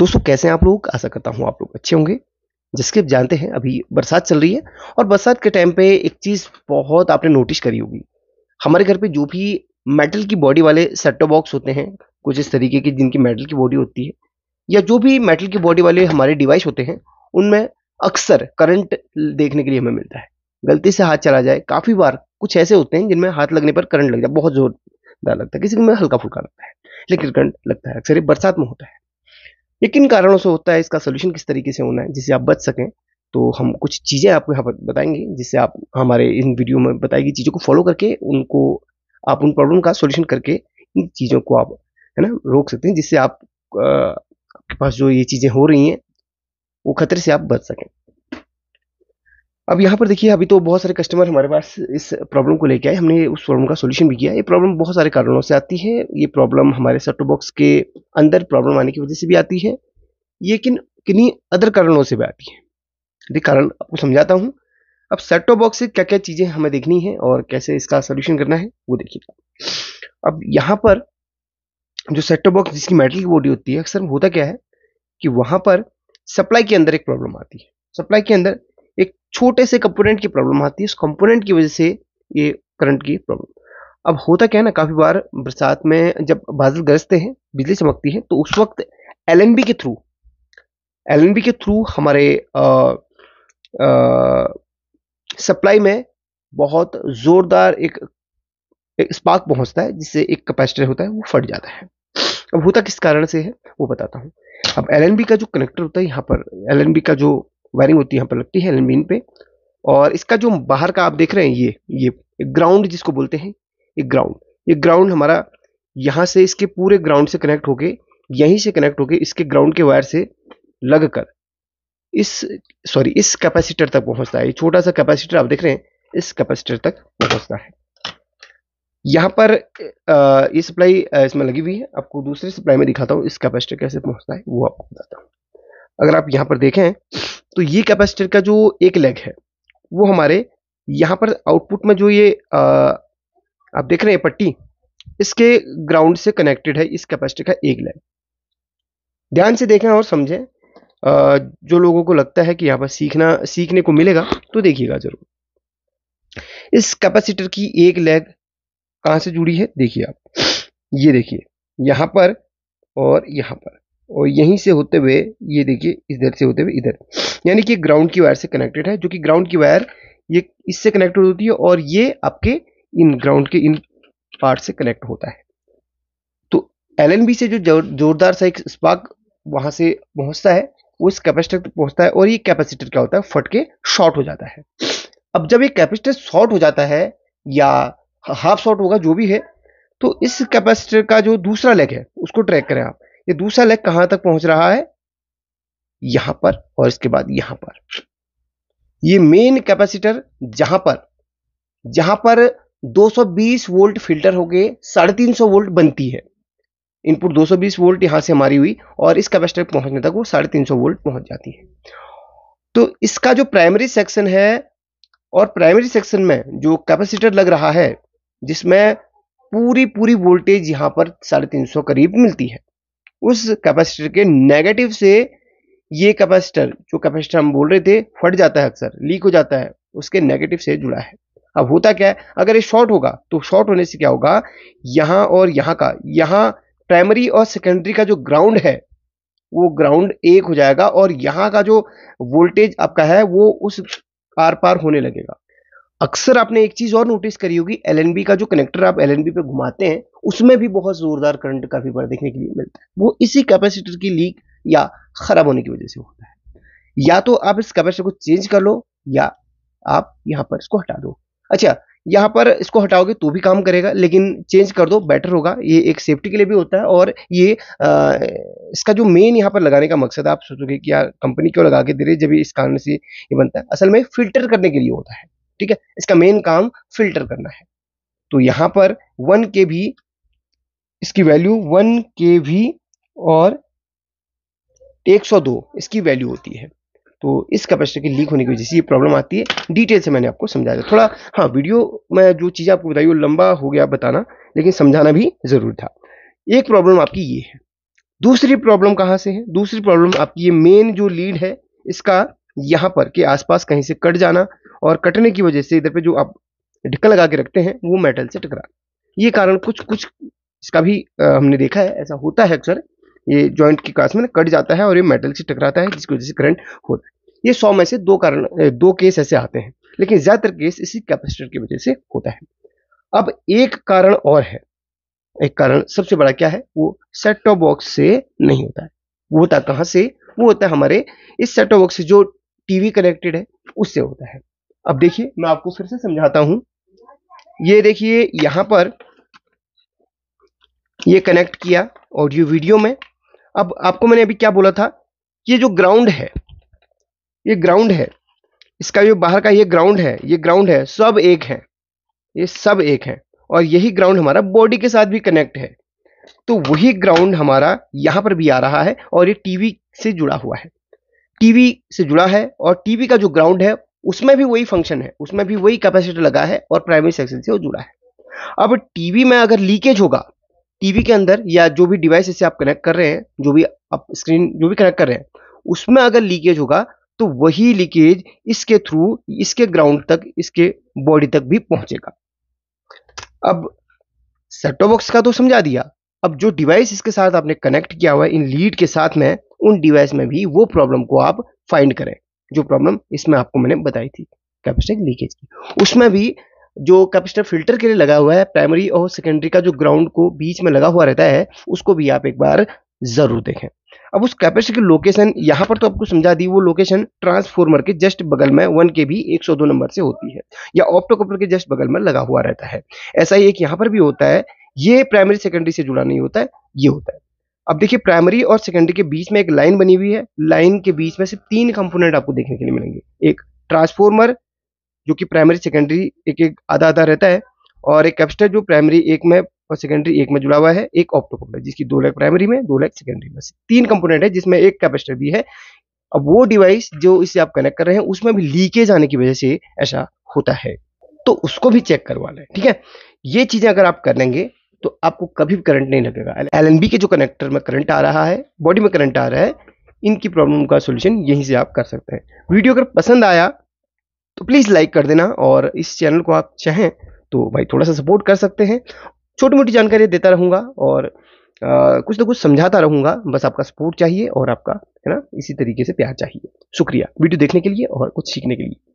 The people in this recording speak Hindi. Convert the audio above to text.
दोस्तों कैसे हैं आप लोग आशा करता हूँ आप लोग अच्छे होंगे जिसके जानते हैं अभी बरसात चल रही है और बरसात के टाइम पे एक चीज़ बहुत आपने नोटिस करी होगी हमारे घर पे जो भी मेटल की बॉडी वाले सेटो बॉक्स होते हैं कुछ इस तरीके की जिनकी मेटल की बॉडी होती है या जो भी मेटल की बॉडी वाले हमारे डिवाइस होते हैं उनमें अक्सर करंट देखने के लिए हमें मिलता है गलती से हाथ चला जाए काफ़ी बार कुछ ऐसे होते हैं जिनमें हाथ लगने पर करंट लग जाए बहुत जोरदार लगता है किसी में हल्का फुल्का लगता है लेकिन करंट लगता है अक्सर बरसात में होता है ये किन कारणों से होता है इसका सोल्यूशन किस तरीके से होना है जिससे आप बच सकें तो हम कुछ चीज़ें आपको यहाँ पर बताएंगे जिससे आप हमारे इन वीडियो में बताई गई चीज़ों को फॉलो करके उनको आप उन प्रॉब्लम का सोल्यूशन करके इन चीज़ों को आप है ना रोक सकते हैं जिससे आप आपके पास जो ये चीज़ें हो रही हैं वो खतरे से आप बच सकें अब यहाँ पर देखिए अभी तो बहुत सारे कस्टमर हमारे पास इस प्रॉब्लम को लेके आए हमने उस प्रॉब्लम का सोल्यूशन भी किया ये प्रॉब्लम बहुत सारे कारणों से आती है ये प्रॉब्लम हमारे सेट बॉक्स के अंदर प्रॉब्लम आने की वजह से भी आती है ये किन किन्हीं अदर कारणों से भी आती है देखिए कारण आपको समझाता हूँ अब सेट बॉक्स से क्या क्या चीज़ें हमें देखनी है और कैसे इसका सोल्यूशन करना है वो देखिए अब यहाँ पर जो सेट बॉक्स जिसकी मेटल की बॉडी होती है अक्सर होता क्या है कि वहाँ पर सप्लाई के अंदर एक प्रॉब्लम आती है सप्लाई के अंदर छोटे से कंपोनेंट की प्रॉब्लम आती है उस कंपोनेंट की वजह से ये करंट की प्रॉब्लम अब होता क्या है ना काफ़ी बार बरसात में जब बादल गरजते हैं बिजली चमकती है तो उस वक्त एल के थ्रू एल के थ्रू हमारे सप्लाई में बहुत ज़ोरदार एक, एक स्पार्क पहुंचता है जिससे एक कैपेसिटर होता है वो फट जाता है अब होता किस कारण से है वो बताता हूँ अब एल का जो कनेक्टर होता है यहाँ पर एल का जो वायरिंग होती है यहाँ पर लगती है एलमीन पे और इसका जो बाहर का आप देख रहे हैं ये ये ग्राउंड जिसको बोलते हैं ये ग्राउंड ये ग्राउंड हमारा यहाँ से इसके पूरे ग्राउंड से कनेक्ट होके यहीं से कनेक्ट होके इसके ग्राउंड के वायर से लगकर इस सॉरी इस कैपेसिटर तक पहुंचता है ये छोटा सा कैपेसिटर आप देख रहे हैं इस कैपेसिटर तक पहुंचता है यहाँ पर ये सप्लाई इसमें लगी हुई है आपको दूसरी सप्लाई में दिखाता हूँ इस कैपेसिटर कैसे पहुंचता है वो आपको बताता हूँ अगर आप यहाँ पर देखें तो ये कैपेसिटर का जो एक लेग है वो हमारे यहाँ पर आउटपुट में जो ये आ, आप देख रहे हैं पट्टी इसके ग्राउंड से कनेक्टेड है इस कैपेसिटर का एक लेग ध्यान से देखें और समझें जो लोगों को लगता है कि यहाँ पर सीखना सीखने को मिलेगा तो देखिएगा जरूर इस कैपेसिटर की एक लेग कहाँ से जुड़ी है देखिए आप ये देखिए यहाँ पर और यहाँ पर और यहीं से होते हुए ये देखिए इधर से होते हुए इधर यानी कि ग्राउंड की वायर से कनेक्टेड है जो कि ग्राउंड की वायर ये इससे कनेक्टेड होती है और ये आपके इन ग्राउंड के इन पार्ट से कनेक्ट होता है तो एल से जो जोरदार सा एक स्पार्क वहां से पहुंचता है वो इस कैपेसिटर तक पहुंचता है और ये कैपेसिटर क्या होता है फट के शॉर्ट हो जाता है अब जब ये कैपेसिटर शॉर्ट हो जाता है या हाफ शॉर्ट होगा जो भी है तो इस कैपेसिटर का जो दूसरा लेग है उसको ट्रैक करें आप ये दूसरा लेग कहां तक पहुंच रहा है यहां पर और इसके बाद यहां पर ये मेन कैपेसिटर जहां पर जहां पर 220 वोल्ट फिल्टर होके साढ़े तीन सौ वोल्ट बनती है इनपुट 220 वोल्ट यहां से हमारी हुई और इस कैपेसिटर पहुंचने तक वो साढ़े तीन सौ वोल्ट पहुंच जाती है तो इसका जो प्राइमरी सेक्शन है और प्राइमरी सेक्शन में जो कैपेसिटर लग रहा है जिसमें पूरी पूरी वोल्टेज यहां पर साढ़े तीन सौ करीब मिलती है उस कैपेसिटर के नेगेटिव से ये कैपेसिटर जो कैपेसिटर हम बोल रहे थे फट जाता है अक्सर लीक हो जाता है उसके नेगेटिव से जुड़ा है अब होता क्या है अगर ये शॉर्ट होगा तो शॉर्ट होने से क्या होगा यहां और यहाँ का यहां प्राइमरी और सेकेंडरी का जो ग्राउंड है वो ग्राउंड एक हो जाएगा और यहाँ का जो वोल्टेज आपका है वो उस आर पार होने लगेगा अक्सर आपने एक चीज़ और नोटिस करी होगी एल का जो कनेक्टर आप एल पे घुमाते हैं उसमें भी बहुत ज़ोरदार करंट काफ़ी बार देखने के लिए मिलता है वो इसी कैपेसिटर की लीक या ख़राब होने की वजह से होता है या तो आप इस कैपेसिटर को चेंज कर लो या आप यहाँ पर इसको हटा दो अच्छा यहाँ पर इसको हटाओगे तो भी काम करेगा लेकिन चेंज कर दो बेटर होगा ये एक सेफ्टी के लिए भी होता है और ये आ, इसका जो मेन यहाँ पर लगाने का मकसद आप सोचोगे कि यार कंपनी क्यों लगा के दे रही जब इस कारण से ये बनता है असल में फिल्टर करने के लिए होता है ठीक है इसका मेन काम फिल्टर करना है तो यहां पर वन के भी इसकी वैल्यू वन के भी और 102 इसकी वैल्यू होती है तो इस कैपेसिटर के लीक होने की वजह से ये प्रॉब्लम आती है डिटेल से मैंने आपको समझाया थोड़ा हाँ वीडियो में जो चीज़ें आपको बताई वो लंबा हो गया बताना लेकिन समझाना भी ज़रूर था एक प्रॉब्लम आपकी ये है दूसरी प्रॉब्लम कहाँ से है दूसरी प्रॉब्लम आपकी ये मेन जो लीड है इसका यहाँ पर के आसपास कहीं से कट जाना और कटने की वजह से इधर पे जो आप ढिक्का लगा के रखते हैं वो मेटल से टकरा ये कारण कुछ कुछ इसका भी हमने देखा है ऐसा होता है अक्सर ये जॉइंट की कास्ट में कट जाता है और ये मेटल से टकराता है जिसकी वजह से करंट होता है ये सौ में से दो कारण दो केस ऐसे आते हैं लेकिन ज़्यादातर केस इसी कैपेसिटर की वजह से होता है अब एक कारण और है एक कारण सबसे बड़ा क्या है वो सेट टॉप बॉक्स से नहीं होता है वो होता है कहां से वो होता है हमारे इस सेट टॉप बॉक्स से जो टीवी कनेक्टेड है उससे होता है अब देखिए मैं आपको फिर से समझाता हूं ये देखिए यहां पर ये कनेक्ट किया ऑडियो वीडियो में अब आपको मैंने अभी क्या बोला था ये जो ग्राउंड है ये ग्राउंड है इसका जो बाहर का ये ग्राउंड है ये ग्राउंड है सब एक है ये सब एक है और यही ग्राउंड हमारा बॉडी के साथ भी कनेक्ट है तो वही ग्राउंड हमारा यहां पर भी आ रहा है और ये टीवी से जुड़ा हुआ है टीवी से जुड़ा है और टीवी का जो ग्राउंड है उसमें भी वही फंक्शन है उसमें भी वही कैपेसिटर लगा है और प्राइमरी सेक्शन से वो जुड़ा है अब टीवी में अगर लीकेज होगा टीवी के अंदर या जो भी डिवाइस इसे आप कनेक्ट कर रहे हैं जो भी आप स्क्रीन जो भी कनेक्ट कर रहे हैं उसमें अगर लीकेज होगा तो वही लीकेज इसके थ्रू इसके ग्राउंड तक इसके बॉडी तक भी पहुंचेगा अब सेटो बॉक्स का तो समझा दिया अब जो डिवाइस इसके साथ आपने कनेक्ट किया हुआ है इन लीड के साथ में उन डिवाइस में भी वो प्रॉब्लम को आप फाइंड करें जो प्रॉब्लम इसमें आपको मैंने बताई थी कैपेसिटर लीकेज की उसमें भी जो कैपेसिटर फिल्टर के लिए लगा हुआ है प्राइमरी और सेकेंडरी का जो ग्राउंड को बीच में लगा हुआ रहता है उसको भी आप एक बार जरूर देखें अब उस कैपेसिटर की लोकेशन यहाँ पर तो आपको समझा दी वो लोकेशन ट्रांसफॉर्मर के जस्ट बगल में वन के भी दो नंबर से होती है या ऑप्टोकपलर के जस्ट बगल में लगा हुआ रहता है ऐसा ही एक यहां पर भी होता है ये प्राइमरी सेकेंडरी से जुड़ा नहीं होता है ये होता है अब देखिए प्राइमरी और सेकेंडरी के बीच में एक लाइन बनी हुई है लाइन के बीच में सिर्फ तीन कंपोनेंट आपको देखने के लिए मिलेंगे एक ट्रांसफॉर्मर जो कि प्राइमरी सेकेंडरी एक एक आधा आधा रहता है और एक कैपेसिटर जो प्राइमरी एक में और सेकेंडरी एक में जुड़ा हुआ है एक ऑप्टोकॉप्टर जिसकी दो लैख प्राइमरी में दो लैक सेकेंडरी में तीन कंपोनेंट है जिसमें एक कैपेसिटर भी है अब वो डिवाइस जो इसे आप कनेक्ट कर रहे हैं उसमें भी लीकेज आने की वजह से ऐसा होता है तो उसको भी चेक करवा लें ठीक है ये चीजें अगर आप कर लेंगे तो आपको कभी भी करंट नहीं लगेगा एल के जो कनेक्टर में करंट आ रहा है बॉडी में करंट आ रहा है इनकी प्रॉब्लम का सोल्यूशन यहीं से आप कर सकते हैं वीडियो अगर पसंद आया तो प्लीज़ लाइक कर देना और इस चैनल को आप चाहें तो भाई थोड़ा सा सपोर्ट कर सकते हैं छोटी मोटी जानकारी देता रहूँगा और आ, कुछ ना कुछ समझाता रहूँगा बस आपका सपोर्ट चाहिए और आपका है ना इसी तरीके से प्यार चाहिए शुक्रिया वीडियो देखने के लिए और कुछ सीखने के लिए